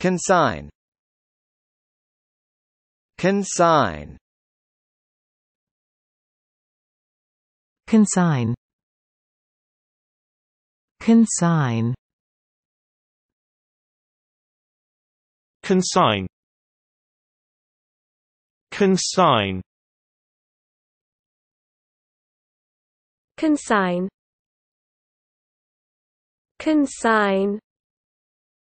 Consign Consign Consign Consign Consign Consign Consign Consign